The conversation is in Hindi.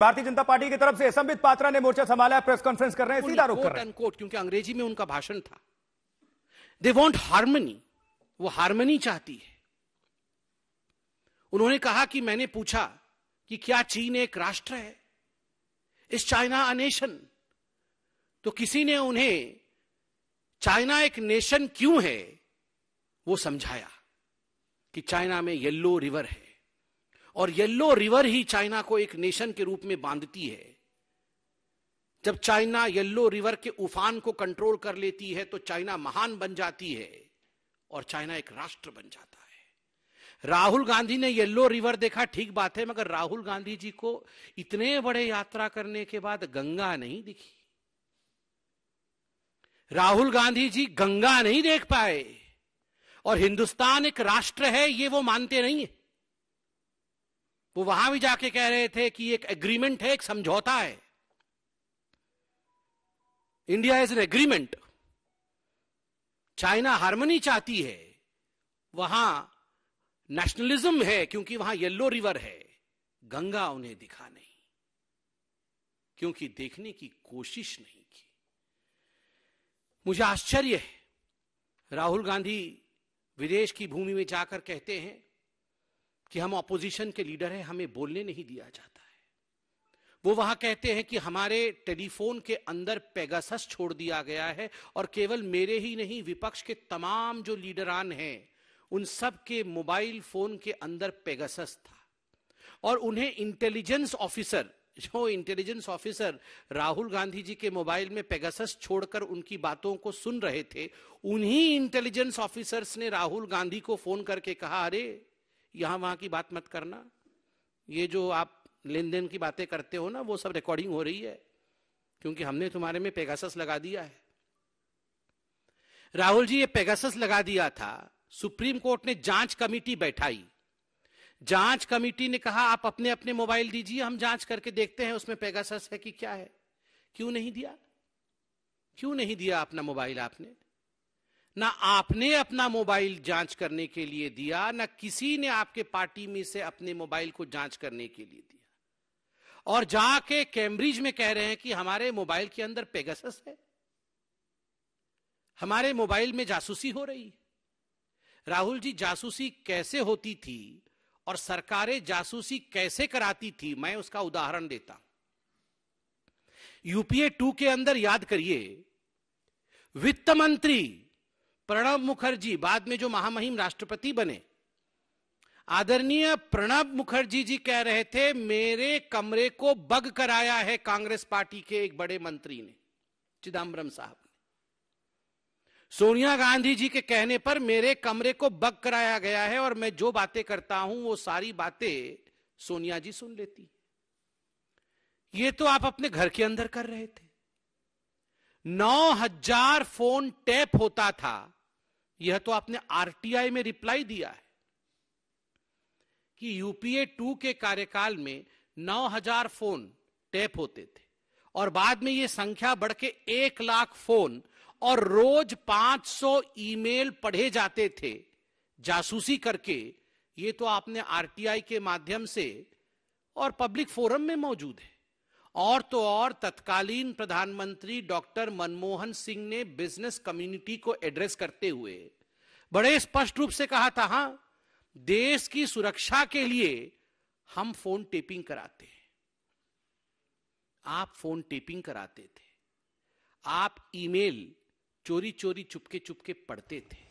भारतीय जनता पार्टी की तरफ से संबित पात्रा ने मोर्चा संभाला प्रेस कॉन्फ्रेंस कर रहे हैं सीधा रोक कर रहे हैं कोट क्योंकि अंग्रेजी में उनका भाषण था दे वॉन्ट हार्मनी वो हार्मनी चाहती है उन्होंने कहा कि मैंने पूछा कि क्या चीन एक राष्ट्र है इस चाइना अ नेशन तो किसी ने उन्हें चाइना एक नेशन क्यों है वो समझाया कि चाइना में येल्लो रिवर है और येल्लो रिवर ही चाइना को एक नेशन के रूप में बांधती है जब चाइना येल्लो रिवर के उफान को कंट्रोल कर लेती है तो चाइना महान बन जाती है और चाइना एक राष्ट्र बन जाता है राहुल गांधी ने येल्लो रिवर देखा ठीक बात है मगर राहुल गांधी जी को इतने बड़े यात्रा करने के बाद गंगा नहीं दिखी राहुल गांधी जी गंगा नहीं देख पाए और हिंदुस्तान एक राष्ट्र है ये वो मानते नहीं है वो वहां भी जाके कह रहे थे कि एक एग्रीमेंट है एक समझौता है India is an agreement China harmony चाहती है वहां नेशनलिज्म है क्योंकि वहां येलो रिवर है गंगा उन्हें दिखा नहीं क्योंकि देखने की कोशिश नहीं की मुझे आश्चर्य है राहुल गांधी विदेश की भूमि में जाकर कहते हैं कि हम ऑपोजिशन के लीडर हैं हमें बोलने नहीं दिया जाता है वो वहां कहते हैं कि हमारे टेलीफोन के अंदर पेगासस छोड़ दिया गया है और केवल मेरे ही नहीं विपक्ष के तमाम जो लीडरान हैं उन सब के मोबाइल फोन के अंदर पेगासस था और उन्हें इंटेलिजेंस ऑफिसर जो इंटेलिजेंस ऑफिसर राहुल गांधी जी के मोबाइल में पेगासस छोड़कर उनकी बातों को सुन रहे थे उन्हीं इंटेलिजेंस ऑफिसर्स ने राहुल गांधी को फोन करके कहा अरे यहां वहां की बात मत करना ये जो आप लेन देन की बातें करते हो ना वो सब रिकॉर्डिंग हो रही है क्योंकि हमने तुम्हारे में पेगासस लगा दिया है राहुल जी ये पेगासस लगा दिया था सुप्रीम कोर्ट ने जांच कमेटी बैठाई जांच कमेटी ने कहा आप अपने अपने मोबाइल दीजिए हम जांच करके देखते हैं उसमें पेगासस है कि क्या है क्यों नहीं दिया क्यों नहीं दिया अपना मोबाइल आपने ना आपने अपना मोबाइल जांच करने के लिए दिया ना किसी ने आपके पार्टी में से अपने मोबाइल को जांच करने के लिए दिया और जाके कैम्ब्रिज में कह रहे हैं कि हमारे मोबाइल के अंदर पेगसस है हमारे मोबाइल में जासूसी हो रही राहुल जी जासूसी कैसे होती थी और सरकारें जासूसी कैसे कराती थी मैं उसका उदाहरण देता हूं यूपीए टू के अंदर याद करिए वित्त मंत्री प्रणब मुखर्जी बाद में जो महामहिम राष्ट्रपति बने आदरणीय प्रणब मुखर्जी जी कह रहे थे मेरे कमरे को बग कराया है कांग्रेस पार्टी के एक बड़े मंत्री ने चिदम्बरम साहब ने सोनिया गांधी जी के कहने पर मेरे कमरे को बग कराया गया है और मैं जो बातें करता हूं वो सारी बातें सोनिया जी सुन लेती ये तो आप अपने घर के अंदर कर रहे थे नौ हजार फोन टैप होता था यह तो आपने आरटीआई में रिप्लाई दिया है कि यूपीए टू के कार्यकाल में 9000 फोन टैप होते थे और बाद में यह संख्या बढ़ के एक लाख फोन और रोज 500 ईमेल पढ़े जाते थे जासूसी करके ये तो आपने आरटीआई के माध्यम से और पब्लिक फोरम में मौजूद है और तो और तत्कालीन प्रधानमंत्री डॉक्टर मनमोहन सिंह ने बिजनेस कम्युनिटी को एड्रेस करते हुए बड़े स्पष्ट रूप से कहा था हां देश की सुरक्षा के लिए हम फोन टेपिंग कराते हैं आप फोन टेपिंग कराते थे आप ईमेल चोरी चोरी चुपके चुपके पढ़ते थे